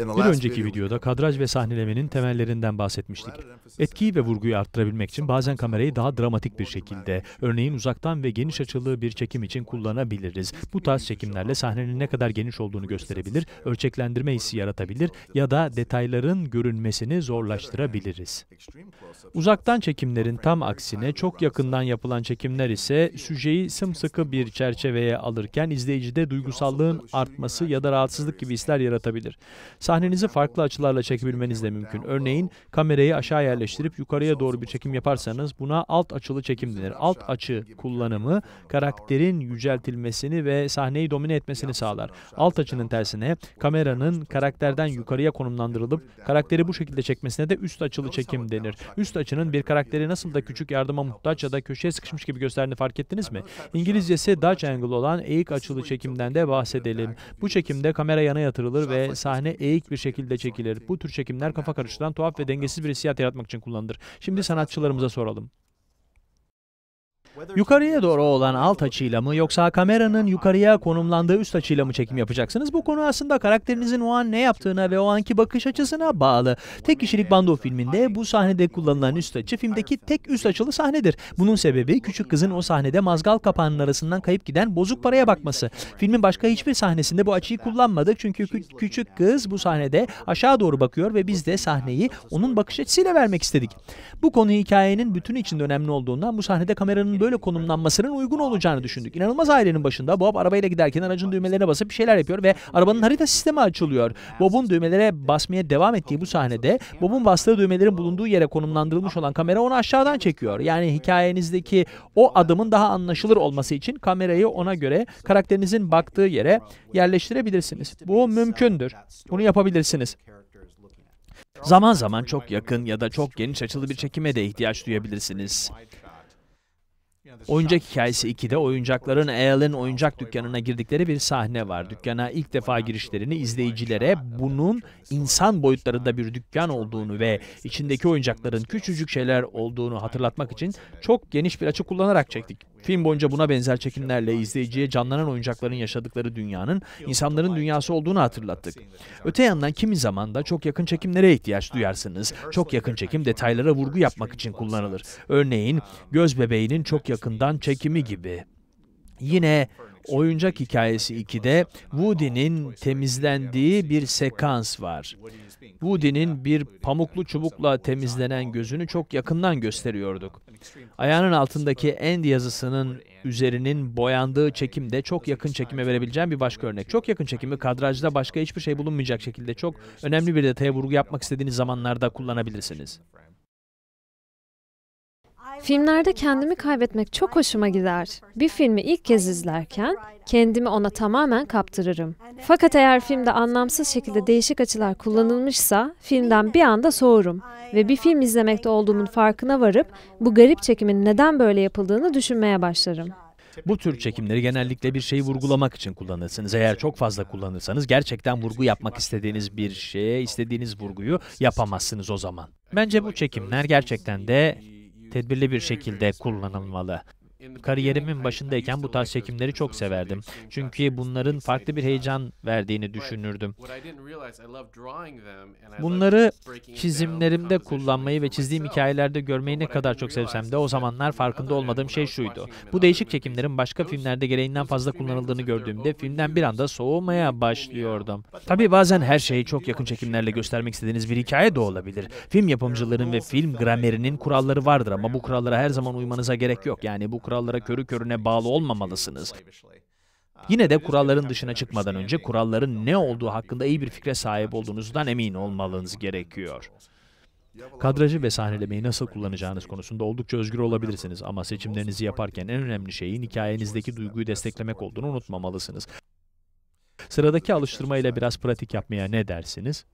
Bir önceki videoda kadraj ve sahnelemenin temellerinden bahsetmiştik. Etkiyi ve vurguyu arttırabilmek için bazen kamerayı daha dramatik bir şekilde, örneğin uzaktan ve geniş açılı bir çekim için kullanabiliriz. Bu tarz çekimlerle sahnenin ne kadar geniş olduğunu gösterebilir, ölçeklendirme hissi yaratabilir ya da detayların görünmesini zorlaştırabiliriz. Uzaktan çekimlerin tam aksine çok yakından yapılan çekimler ise süjeyi sımsıkı bir çerçeveye alırken izleyicide duygusallığın artması ya da rahatsızlık gibi hisler yaratabilir. Sahnenizi farklı açılarla çekebilmeniz de mümkün. Örneğin kamerayı aşağı yerleştirip yukarıya doğru bir çekim yaparsanız buna alt açılı çekim denir. Alt açı kullanımı karakterin yüceltilmesini ve sahneyi domine etmesini sağlar. Alt açının tersine kameranın karakterden yukarıya konumlandırılıp karakteri bu şekilde çekmesine de üst açılı çekim denir. Üst açının bir karakteri nasıl da küçük yardıma muhtaç ya da köşeye sıkışmış gibi gösterdiğini fark ettiniz mi? İngilizcesi Dutch angle olan eğik açılı çekimden de bahsedelim. Bu çekimde kamera yana yatırılır ve sahne eğik laik bir şekilde çekilir. Bu tür çekimler kafa karıştıran tuhaf ve dengesiz bir hissiyat yaratmak için kullanılır. Şimdi sanatçılarımıza soralım. Yukarıya doğru olan alt açıyla mı yoksa kameranın yukarıya konumlandığı üst açıyla mı çekim yapacaksınız? Bu konu aslında karakterinizin o an ne yaptığına ve o anki bakış açısına bağlı. Tek kişilik bando filminde bu sahnede kullanılan üst açı filmdeki tek üst açılı sahnedir. Bunun sebebi küçük kızın o sahnede mazgal kapağının arasından kayıp giden bozuk paraya bakması. Filmin başka hiçbir sahnesinde bu açıyı kullanmadık çünkü kü küçük kız bu sahnede aşağı doğru bakıyor ve biz de sahneyi onun bakış açısıyla vermek istedik. Bu konu hikayenin bütün içinde önemli olduğundan bu sahnede kameranın böyle konumlanmasının uygun olacağını düşündük. İnanılmaz ailenin başında Bob arabayla giderken aracın düğmelerine basıp bir şeyler yapıyor ve arabanın harita sistemi açılıyor. Bob'un düğmelere basmaya devam ettiği bu sahnede şey. Bob'un bastığı düğmelerin bulunduğu yere konumlandırılmış olan kamera onu aşağıdan çekiyor. Yani hikayenizdeki o adımın daha anlaşılır olması için kamerayı ona göre karakterinizin baktığı yere yerleştirebilirsiniz. Bu mümkündür. Bunu yapabilirsiniz. Zaman zaman çok yakın ya da çok geniş açılı bir çekime de ihtiyaç duyabilirsiniz. Oyuncak Hikayesi 2'de oyuncakların Alien oyuncak dükkanına girdikleri bir sahne var. Dükkana ilk defa girişlerini izleyicilere bunun insan boyutlarında bir dükkan olduğunu ve içindeki oyuncakların küçücük şeyler olduğunu hatırlatmak için çok geniş bir açı kullanarak çektik. Film boyunca buna benzer çekimlerle izleyiciye canlanan oyuncakların yaşadıkları dünyanın insanların dünyası olduğunu hatırlattık. Öte yandan kimi zaman da çok yakın çekimlere ihtiyaç duyarsınız. Çok yakın çekim detaylara vurgu yapmak için kullanılır. Örneğin göz bebeğinin çok yakından çekimi gibi. Yine Oyuncak Hikayesi 2'de Woody'nin temizlendiği bir sekans var. Woody'nin bir pamuklu çubukla temizlenen gözünü çok yakından gösteriyorduk. Ayağının altındaki end yazısının üzerinin boyandığı çekim de çok yakın çekime verebileceğim bir başka örnek. Çok yakın çekimi kadrajda başka hiçbir şey bulunmayacak şekilde çok önemli bir detaya vurgu yapmak istediğiniz zamanlarda kullanabilirsiniz. Filmlerde kendimi kaybetmek çok hoşuma gider. Bir filmi ilk kez izlerken kendimi ona tamamen kaptırırım. Fakat eğer filmde anlamsız şekilde değişik açılar kullanılmışsa filmden bir anda soğurum ve bir film izlemekte olduğumun farkına varıp bu garip çekimin neden böyle yapıldığını düşünmeye başlarım. Bu tür çekimleri genellikle bir şeyi vurgulamak için kullanırsınız. Eğer çok fazla kullanırsanız gerçekten vurgu yapmak istediğiniz bir şeye istediğiniz vurguyu yapamazsınız o zaman. Bence bu çekimler gerçekten de tedbirli bir şekilde kullanılmalı kariyerimin başındayken bu tarz çekimleri çok severdim. Çünkü bunların farklı bir heyecan verdiğini düşünürdüm. Bunları çizimlerimde kullanmayı ve çizdiğim hikayelerde görmeyi ne kadar çok sevsem de o zamanlar farkında olmadığım şey şuydu. Bu değişik çekimlerin başka filmlerde gereğinden fazla kullanıldığını gördüğümde filmden bir anda soğumaya başlıyordum. Tabii bazen her şeyi çok yakın çekimlerle göstermek istediğiniz bir hikaye de olabilir. Film yapımcıların ve film gramerinin kuralları vardır ama bu kurallara her zaman uymanıza gerek yok. Yani bu kural kurallara körü körüne bağlı olmamalısınız. Yine de kuralların dışına çıkmadan önce kuralların ne olduğu hakkında iyi bir fikre sahip olduğunuzdan emin olmalınız gerekiyor. Kadrajı ve sahnelemeyi nasıl kullanacağınız konusunda oldukça özgür olabilirsiniz ama seçimlerinizi yaparken en önemli şeyin hikayenizdeki duyguyu desteklemek olduğunu unutmamalısınız. Sıradaki alıştırma ile biraz pratik yapmaya ne dersiniz?